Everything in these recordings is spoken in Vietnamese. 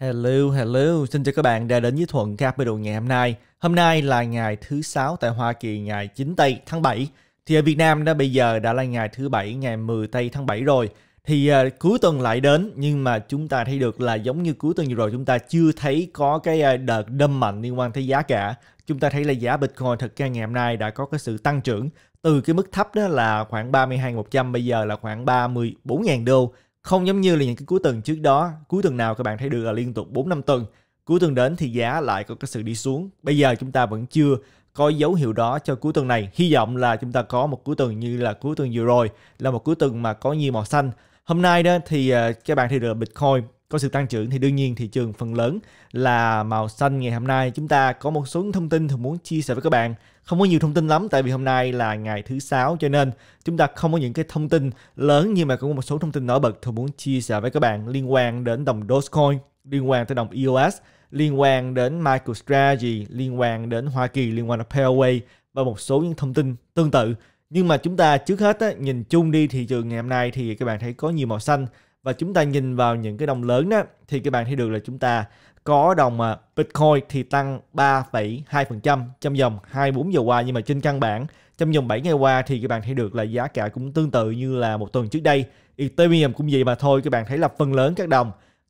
Hello, hello, xin chào các bạn đã đến với Thuận Capital ngày hôm nay. Hôm nay là ngày thứ sáu tại Hoa Kỳ ngày 9 tây tháng 7. Thì ở à, Việt Nam đã bây giờ đã là ngày thứ bảy, ngày 10 tây tháng 7 rồi. Thì uh, cuối tuần lại đến nhưng mà chúng ta thấy được là giống như cuối tuần vừa rồi chúng ta chưa thấy có cái uh, đợt đâm mạnh liên quan tới giá cả. Chúng ta thấy là giá Bitcoin thực ra ngày hôm nay đã có cái sự tăng trưởng từ cái mức thấp đó là khoảng 32.100 bây giờ là khoảng 34.000 đô không giống như là những cái cuối tuần trước đó, cuối tuần nào các bạn thấy được là liên tục 4 năm tuần, cuối tuần đến thì giá lại có cái sự đi xuống. Bây giờ chúng ta vẫn chưa có dấu hiệu đó cho cuối tuần này. Hy vọng là chúng ta có một cuối tuần như là cuối tuần vừa rồi là một cuối tuần mà có nhiều màu xanh. Hôm nay đó thì ờ, các bạn thấy được Bitcoin có sự tăng trưởng thì đương nhiên thị trường phần lớn là màu xanh ngày hôm nay chúng ta có một số thông tin thường muốn chia sẻ với các bạn không có nhiều thông tin lắm tại vì hôm nay là ngày thứ sáu cho nên chúng ta không có những cái thông tin lớn nhưng mà cũng có một số thông tin nổi bật tôi muốn chia sẻ với các bạn liên quan đến đồng Dogecoin, liên quan tới đồng EOS, liên quan đến MicroStrategy, liên quan đến Hoa Kỳ, liên quan đến Payway và một số những thông tin tương tự. Nhưng mà chúng ta trước hết á, nhìn chung đi thị trường ngày hôm nay thì các bạn thấy có nhiều màu xanh và chúng ta nhìn vào những cái đồng lớn đó thì các bạn thấy được là chúng ta có đồng à, Bitcoin thì tăng 3,2% trong vòng 24 giờ qua nhưng mà trên căn bản trong vòng 7 ngày qua thì các bạn thấy được là giá cả cũng tương tự như là một tuần trước đây Ethereum cũng vậy mà thôi các bạn thấy là phần lớn các đồng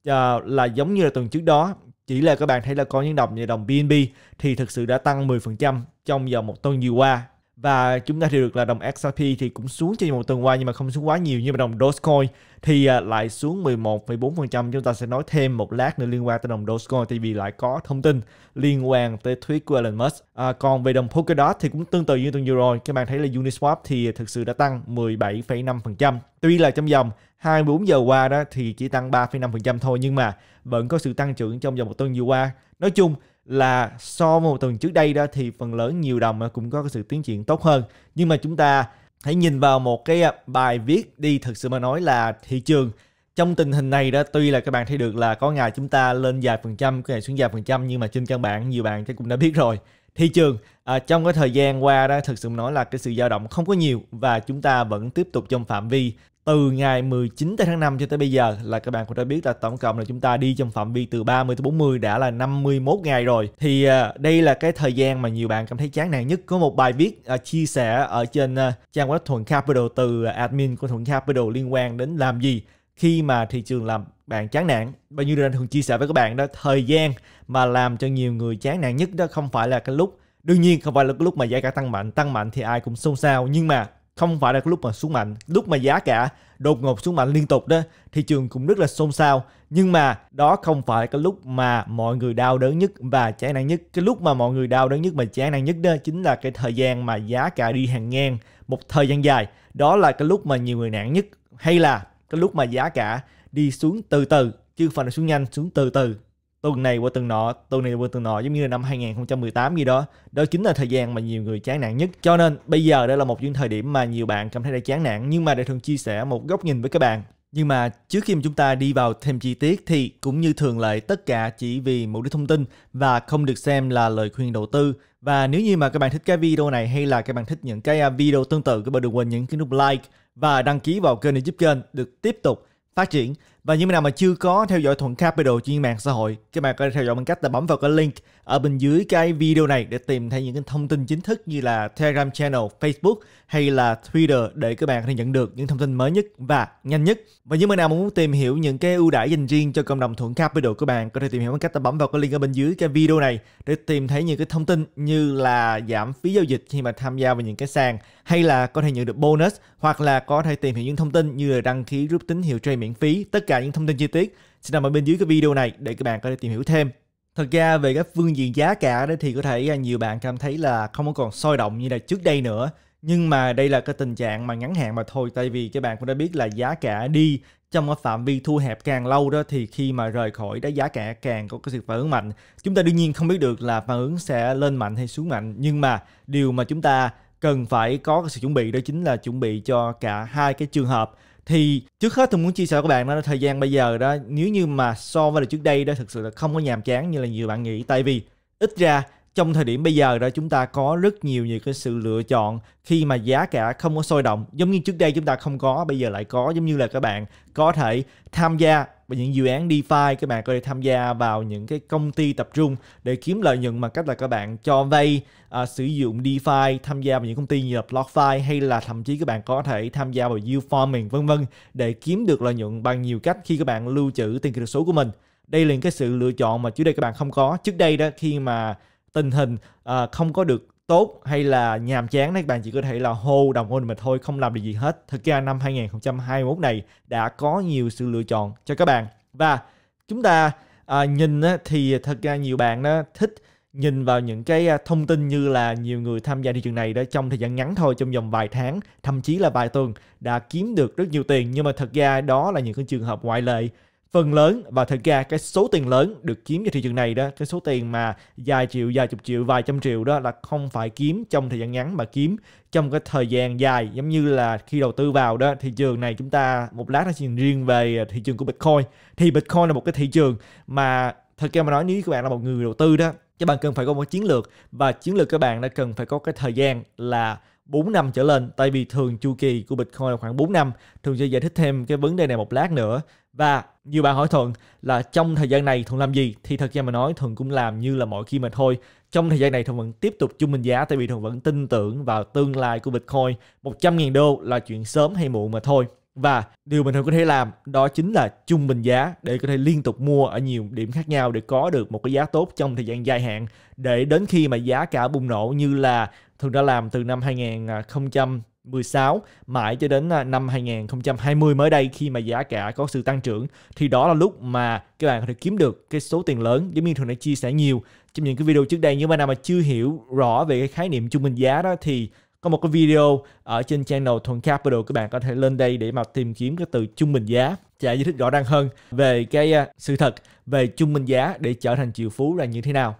uh, là giống như là tuần trước đó chỉ là các bạn thấy là có những đồng như đồng BNB thì thực sự đã tăng 10% trong vòng một tuần vừa qua và chúng ta thì được là đồng XRP thì cũng xuống trên một tuần qua nhưng mà không xuống quá nhiều như mà đồng Dogecoin thì à, lại xuống 11,4% chúng ta sẽ nói thêm một lát nữa liên quan tới đồng Dogecoin thì vì lại có thông tin liên quan tới tweet của Elon Musk à, còn về đồng Polkadot thì cũng tương tự như tuần vừa rồi các bạn thấy là Uniswap thì thực sự đã tăng 17,5% tuy là trong vòng 24 giờ qua đó thì chỉ tăng 3,5% thôi nhưng mà vẫn có sự tăng trưởng trong vòng một tuần vừa qua nói chung là so với một tuần trước đây đó thì phần lớn nhiều đồng cũng có cái sự tiến triển tốt hơn nhưng mà chúng ta hãy nhìn vào một cái à, bài viết đi thực sự mà nói là thị trường trong tình hình này đó tuy là các bạn thấy được là có ngày chúng ta lên vài phần trăm có ngày xuống vài phần trăm nhưng mà trên căn bản nhiều bạn chắc cũng đã biết rồi thị trường à, trong cái thời gian qua đó thực sự nói là cái sự dao động không có nhiều và chúng ta vẫn tiếp tục trong phạm vi từ ngày 19 tháng 5 cho tới bây giờ là các bạn cũng đã biết là tổng cộng là chúng ta đi trong phạm vi từ 30 tới 40 đã là 51 ngày rồi. Thì à, đây là cái thời gian mà nhiều bạn cảm thấy chán nản nhất. Có một bài viết à, chia sẻ ở trên à, trang web Thuận Capital từ admin của Thuận Capital liên quan đến làm gì khi mà thị trường làm bạn chán nản và như anh thường chia sẻ với các bạn đó thời gian mà làm cho nhiều người chán nản nhất đó không phải là cái lúc đương nhiên không phải là cái lúc mà giá cả tăng mạnh tăng mạnh thì ai cũng xôn xao nhưng mà không phải là cái lúc mà xuống mạnh lúc mà giá cả đột ngột xuống mạnh liên tục đó thị trường cũng rất là xôn xao nhưng mà đó không phải cái lúc mà mọi người đau đớn nhất và chán nản nhất cái lúc mà mọi người đau đớn nhất và chán nản nhất đó chính là cái thời gian mà giá cả đi hàng ngang một thời gian dài đó là cái lúc mà nhiều người nản nhất hay là cái lúc mà giá cả đi xuống từ từ chứ không phải xuống nhanh xuống từ từ tuần này qua tuần nọ tuần này qua tuần nọ giống như là năm 2018 gì đó đó chính là thời gian mà nhiều người chán nản nhất cho nên bây giờ đây là một những thời điểm mà nhiều bạn cảm thấy đã chán nản nhưng mà để thường chia sẻ một góc nhìn với các bạn nhưng mà trước khi mà chúng ta đi vào thêm chi tiết thì cũng như thường lệ tất cả chỉ vì mục đích thông tin và không được xem là lời khuyên đầu tư. Và nếu như mà các bạn thích cái video này hay là các bạn thích những cái à, video tương tự các bạn đừng quên nhấn cái nút like và đăng ký vào kênh để giúp kênh được tiếp tục phát triển. Và những bạn nào mà chưa có theo dõi Thuận Capital trên mạng xã hội, các bạn có thể theo dõi bằng cách là bấm vào cái link ở bên dưới cái video này để tìm thấy những cái thông tin chính thức như là Telegram channel, Facebook hay là Twitter để các bạn có thể nhận được những thông tin mới nhất và nhanh nhất. Và những bạn nào muốn tìm hiểu những cái ưu đãi dành riêng cho cộng đồng Thuận Capital của bạn có thể tìm hiểu bằng cách là bấm vào cái link ở bên dưới cái video này để tìm thấy những cái thông tin như là giảm phí giao dịch khi mà tham gia vào những cái sàn hay là có thể nhận được bonus hoặc là có thể tìm hiểu những thông tin như là đăng ký rút tín hiệu trade miễn phí tất cả cả những thông tin chi tiết sẽ nằm ở bên dưới cái video này để các bạn có thể tìm hiểu thêm. Thật ra về cái phương diện giá cả đó thì có thể à, nhiều bạn cảm thấy là không còn sôi động như là trước đây nữa. Nhưng mà đây là cái tình trạng mà ngắn hạn mà thôi tại vì các bạn cũng đã biết là giá cả đi trong cái phạm vi thu hẹp càng lâu đó thì khi mà rời khỏi đó giá cả càng có cái sự phản ứng mạnh. Chúng ta đương nhiên không biết được là phản ứng sẽ lên mạnh hay xuống mạnh nhưng mà điều mà chúng ta cần phải có sự chuẩn bị đó chính là chuẩn bị cho cả hai cái trường hợp thì trước hết tôi muốn chia sẻ với các bạn đó là thời gian bây giờ đó nếu như mà so với là trước đây đó thực sự là không có nhàm chán như là nhiều bạn nghĩ tại vì ít ra trong thời điểm bây giờ đó chúng ta có rất nhiều những cái sự lựa chọn khi mà giá cả không có sôi động giống như trước đây chúng ta không có bây giờ lại có giống như là các bạn có thể tham gia và những dự án DeFi các bạn có thể tham gia vào những cái công ty tập trung để kiếm lợi nhuận bằng cách là các bạn cho vay à, sử dụng DeFi tham gia vào những công ty như là BlockFi hay là thậm chí các bạn có thể tham gia vào yield farming vân vân để kiếm được lợi nhuận bằng nhiều cách khi các bạn lưu trữ tiền kỹ thuật số của mình đây là những cái sự lựa chọn mà trước đây các bạn không có trước đây đó khi mà tình hình à, không có được tốt hay là nhàm chán thì các bạn chỉ có thể là hô đồng môn mình thôi không làm được gì hết thực ra năm 2021 này đã có nhiều sự lựa chọn cho các bạn và chúng ta à, nhìn á, thì thật ra nhiều bạn đó thích nhìn vào những cái à, thông tin như là nhiều người tham gia thị trường này đó trong thời gian ngắn thôi trong vòng vài tháng thậm chí là vài tuần đã kiếm được rất nhiều tiền nhưng mà thật ra đó là những cái trường hợp ngoại lệ phần lớn và thực ra cái số tiền lớn được kiếm cho thị trường này đó cái số tiền mà vài triệu vài chục triệu vài trăm triệu đó là không phải kiếm trong thời gian ngắn mà kiếm trong cái thời gian dài giống như là khi đầu tư vào đó thị trường này chúng ta một lát nói chuyện riêng về thị trường của bitcoin thì bitcoin là một cái thị trường mà thật ra mà nói nếu các bạn là một người đầu tư đó các bạn cần phải có một chiến lược và chiến lược các bạn đã cần phải có cái thời gian là 4 năm trở lên tại vì thường chu kỳ của Bitcoin là khoảng 4 năm Thường sẽ giải thích thêm cái vấn đề này một lát nữa và nhiều bạn hỏi Thuận là trong thời gian này Thuận làm gì thì thật ra mà nói Thuận cũng làm như là mọi khi mà thôi trong thời gian này Thuận vẫn tiếp tục chung mình giá tại vì Thuận vẫn tin tưởng vào tương lai của Bitcoin 100.000 đô là chuyện sớm hay muộn mà thôi và điều mình thường có thể làm đó chính là chung bình giá để có thể liên tục mua ở nhiều điểm khác nhau để có được một cái giá tốt trong thời gian dài hạn để đến khi mà giá cả bùng nổ như là thường đã làm từ năm 2016 mãi cho đến à, năm 2020 mới đây khi mà giá cả có sự tăng trưởng thì đó là lúc mà các bạn có thể kiếm được cái số tiền lớn giống như thường đã chia sẻ nhiều trong những cái video trước đây Nhưng mà nào mà chưa hiểu rõ về cái khái niệm trung bình giá đó thì có một cái video ở trên channel Thuận Capital các bạn có thể lên đây để mà tìm kiếm cái từ trung bình giá sẽ giải thích rõ ràng hơn về cái à, sự thật về trung bình giá để trở thành triệu phú là như thế nào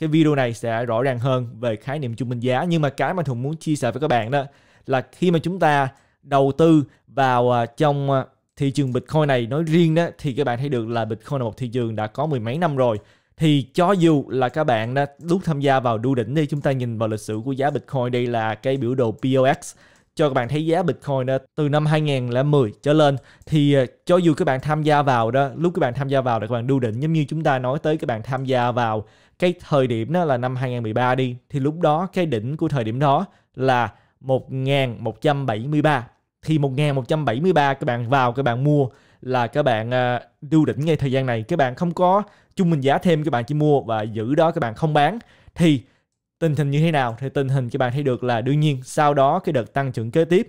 cái video này sẽ rõ ràng hơn về khái niệm trung bình giá nhưng mà cái mà Thuận muốn chia sẻ với các bạn đó là khi mà chúng ta đầu tư vào à, trong à, thị trường Bitcoin này nói riêng đó thì các bạn thấy được là Bitcoin là một thị trường đã có mười mấy năm rồi thì cho dù là các bạn đã lúc tham gia vào đu đỉnh đi chúng ta nhìn vào lịch sử của giá Bitcoin đây là cái biểu đồ POX cho các bạn thấy giá Bitcoin đó từ năm 2010 trở lên thì ờ, cho dù các bạn tham gia vào đó lúc các bạn tham gia vào là các bạn đu định giống như chúng ta nói tới các bạn tham gia vào cái thời điểm đó là năm 2013 đi thì lúc đó cái đỉnh của thời điểm đó là 1173 thì 1173 các bạn vào các bạn mua là các bạn ờ, đu đỉnh ngay thời gian này các bạn không có chung mình giá thêm các bạn chỉ mua và giữ đó các bạn không bán thì tình hình như thế nào thì tình hình các bạn thấy được là đương nhiên sau đó cái đợt tăng trưởng kế tiếp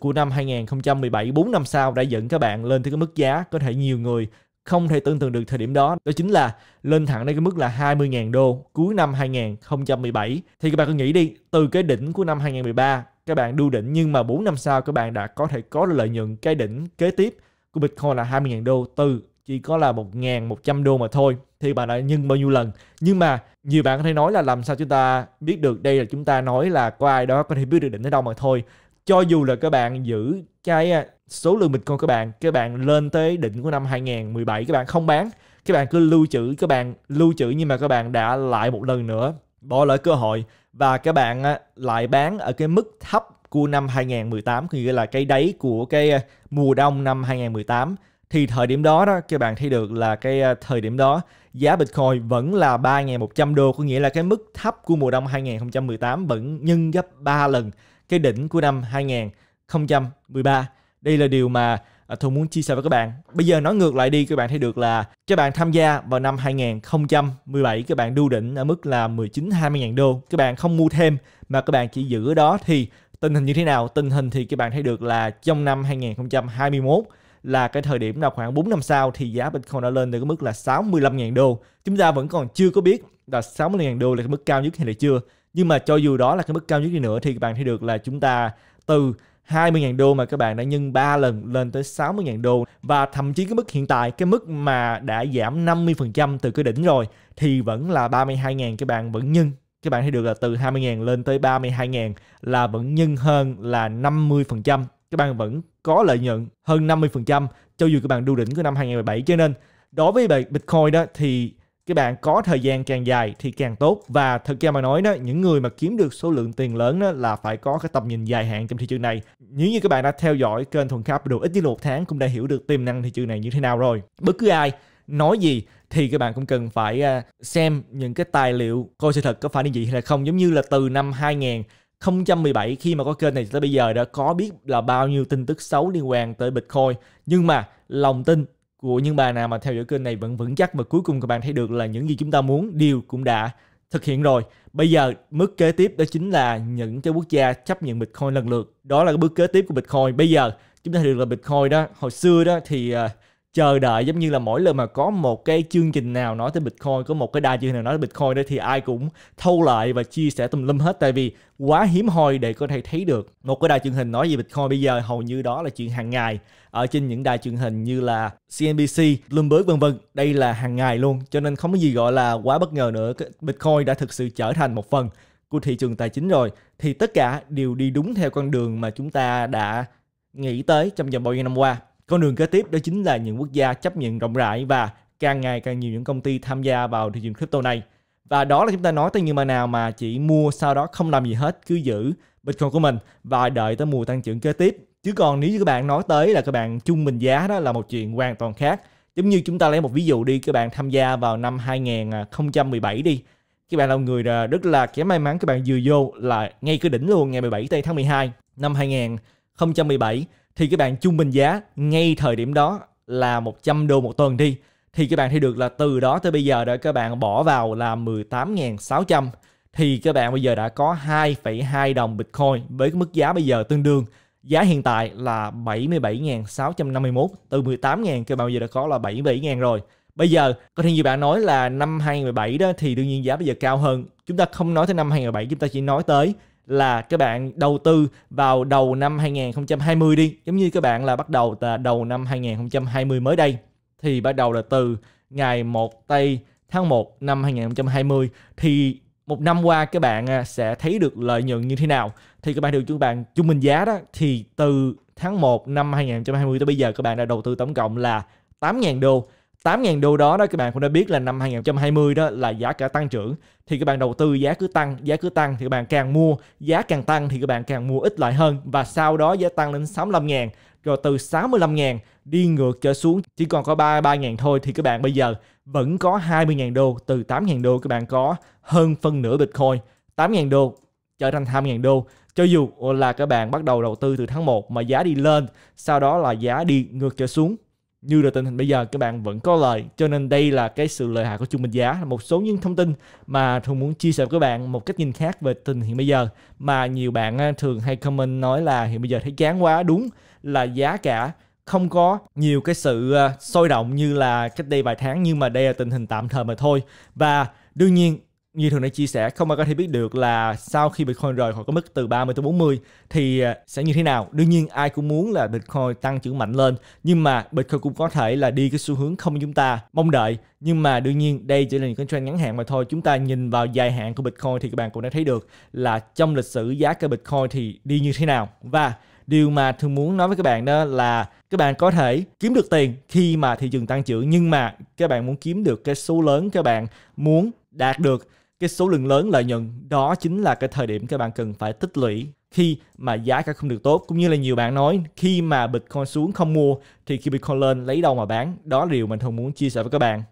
của năm 2017 4 năm sau đã dẫn các bạn lên tới cái mức giá có thể nhiều người không thể tưởng tượng được thời điểm đó đó chính là lên thẳng đến cái mức là 20.000 đô cuối năm 2017 thì các bạn cứ nghĩ đi từ cái đỉnh của năm 2013 các bạn đu đỉnh nhưng mà 4 năm sau các bạn đã có thể có lợi nhuận cái đỉnh kế tiếp của Bitcoin là 20.000 đô từ chỉ có là 1.100 đô mà thôi thì bạn đã nhân bao nhiêu lần nhưng mà nhiều bạn có thể nói là làm sao chúng ta biết được đây là chúng ta nói là có ai đó có thể biết được đỉnh tới đâu mà thôi cho dù là các bạn giữ cái à, số lượng bitcoin các bạn các bạn lên tới đỉnh của năm 2017 các bạn không bán các bạn cứ lưu trữ các bạn lưu trữ nhưng mà các bạn đã lại một lần nữa bỏ lỡ cơ hội và các bạn à, lại bán ở cái mức thấp của năm 2018 nghĩa là cái đáy của cái à, mùa đông năm 2018 thì thời điểm đó đó các bạn thấy được là cái à, thời điểm đó giá Bitcoin vẫn là 3.100 đô có nghĩa là cái mức thấp của mùa đông 2018 vẫn nhân gấp 3 lần cái đỉnh của năm 2013. Đây là điều mà à, tôi muốn chia sẻ với các bạn. Bây giờ nói ngược lại đi các bạn thấy được là các bạn tham gia vào năm 2017 các bạn đu đỉnh ở mức là 19 20 000 đô. Các bạn không mua thêm mà các bạn chỉ giữ ở đó thì tình hình như thế nào? Tình hình thì các bạn thấy được là trong năm 2021 là cái thời điểm là khoảng 4 năm sau thì giá Bitcoin đã lên tới cái mức là 65.000 đô. Chúng ta vẫn còn chưa có biết là 65.000 đô là cái mức cao nhất hay là chưa. Nhưng mà cho dù đó là cái mức cao nhất đi nữa thì các bạn thấy được là chúng ta từ 20.000 đô mà các bạn đã nhân 3 lần lên tới 60.000 đô và thậm chí cái mức hiện tại cái mức mà đã giảm 50% từ cái đỉnh rồi thì vẫn là 32.000 các bạn vẫn nhân các bạn thấy được là từ 20.000 lên tới 32.000 là vẫn nhân hơn là 50% các bạn vẫn có lợi nhuận hơn 50% cho dù các bạn đu đỉnh của năm 2017. Cho nên đối với Bitcoin đó thì các bạn có thời gian càng dài thì càng tốt và thật ra mà nói đó những người mà kiếm được số lượng tiền lớn đó là phải có cái tầm nhìn dài hạn trong thị trường này nếu như các bạn đã theo dõi kênh thuần capital ít nhất một tháng cũng đã hiểu được tiềm năng thị trường này như thế nào rồi bất cứ ai nói gì thì các bạn cũng cần phải à, xem những cái tài liệu coi sự thật có phải như vậy hay là không giống như là từ năm 2000 2017 khi mà có kênh này tới bây giờ đã có biết là bao nhiêu tin tức xấu liên quan tới Bitcoin nhưng mà lòng tin của những bà nào mà theo dõi kênh này vẫn vững chắc và cuối cùng các bạn thấy được là những gì chúng ta muốn điều cũng đã thực hiện rồi. Bây giờ mức kế tiếp đó chính là những cái quốc gia chấp nhận Bitcoin lần lượt. Đó là cái bước kế tiếp của Bitcoin. Bây giờ chúng ta thấy được là Bitcoin đó hồi xưa đó thì uh, chờ đợi giống như là mỗi lần mà có một cái chương trình nào nói tới Bitcoin, có một cái đa chương trình nào nói tới Bitcoin đó thì ai cũng thâu lại và chia sẻ tùm lum hết tại vì quá hiếm hoi để có thể thấy được. Một cái đài truyền hình nói về Bitcoin bây giờ hầu như đó là chuyện hàng ngày ở trên những đài truyền hình như là CNBC, Bloomberg vân vân. Đây là hàng ngày luôn cho nên không có gì gọi là quá bất ngờ nữa. Bitcoin đã thực sự trở thành một phần của thị trường tài chính rồi thì tất cả đều đi đúng theo con đường mà chúng ta đã nghĩ tới trong vòng bao nhiêu năm qua con đường kế tiếp đó chính là những quốc gia chấp nhận rộng rãi và càng ngày càng nhiều những công ty tham gia vào thị trường crypto này. Và đó là chúng ta nói tới như mà nào mà chỉ mua sau đó không làm gì hết, cứ giữ Bitcoin của mình và đợi tới mùa tăng trưởng kế tiếp. Chứ còn nếu như các bạn nói tới là các bạn chung bình giá đó là một chuyện hoàn toàn khác. Giống như chúng ta lấy một ví dụ đi, các bạn tham gia vào năm 2017 đi. Các bạn là một người à, rất là kém may mắn các bạn vừa vô là ngay cái đỉnh luôn ngày 17 tây tháng 12 năm 2017 thì các bạn trung bình giá ngay thời điểm đó là 100 đô một tuần đi thì các bạn thấy được là từ đó tới bây giờ đã các bạn bỏ vào là 18.600 thì các bạn bây giờ đã có 2,2 đồng Bitcoin với cái mức giá bây giờ tương đương giá hiện tại là 77.651 từ 18.000 các bạn bây giờ đã có là 77.000 rồi Bây giờ có thể như bạn nói là năm 2017 đó thì đương nhiên giá bây giờ cao hơn. Chúng ta không nói tới năm 2017, chúng ta chỉ nói tới là các bạn đầu tư vào đầu năm 2020 đi giống như các bạn là bắt đầu là đầu năm 2020 mới đây thì bắt đầu là từ ngày 1 tây tháng 1 năm 2020 thì một năm qua các bạn à, sẽ thấy được lợi nhuận như thế nào thì các bạn được chúng bạn chung bình giá đó thì từ tháng 1 năm 2020 tới bây giờ các bạn đã đầu tư tổng cộng là 8.000 đô 8.000 đô đó đó các bạn cũng đã biết là năm 2020 đó là giá cả tăng trưởng thì các bạn đầu tư giá cứ tăng giá cứ tăng thì các bạn càng mua giá càng tăng thì các bạn càng mua ít lại hơn và sau đó giá tăng lên 65 000 rồi từ 65 000 đi ngược trở xuống chỉ còn có 33 ngàn thôi thì các bạn bây giờ vẫn có 20 000 đô từ 8 000 đô các bạn có hơn phân nửa Bitcoin 8 000 đô trở thành 20 000 đô cho dù là các bạn bắt đầu đầu tư từ tháng 1 mà giá đi lên sau đó là giá đi ngược trở xuống như là tình hình bây giờ các bạn vẫn có lời cho nên đây là cái sự lợi hại của trung bình giá là một số những thông tin mà thường muốn chia sẻ với các bạn một cách nhìn khác về tình hiện bây giờ mà nhiều bạn thường hay comment nói là hiện bây giờ thấy chán quá đúng là giá cả không có nhiều cái sự ờ, sôi động như là cách đây vài tháng nhưng mà đây là tình hình tạm thời mà thôi và đương nhiên như thường đã chia sẻ không ai có thể biết được là sau khi Bitcoin rời khỏi có mức từ 30 tới 40 thì à, sẽ như thế nào. Đương nhiên ai cũng muốn là Bitcoin tăng trưởng mạnh lên nhưng mà Bitcoin cũng có thể là đi cái xu hướng không chúng ta mong đợi nhưng mà đương nhiên đây chỉ là những cái trend ngắn hạn mà thôi. Chúng ta nhìn vào dài hạn của Bitcoin thì các bạn cũng đã thấy được là trong lịch sử giá của Bitcoin thì đi như thế nào và điều mà thường muốn nói với các bạn đó là các bạn có thể kiếm được tiền khi mà thị trường tăng trưởng nhưng mà các bạn muốn kiếm được cái số lớn các bạn muốn đạt được cái số lượng lớn lợi nhuận đó chính là cái thời điểm các bạn cần phải tích lũy khi mà giá cả không được tốt cũng như là nhiều bạn nói khi mà Bitcoin xuống không mua thì khi Bitcoin lên lấy đâu mà bán đó là điều mình không muốn chia sẻ với các bạn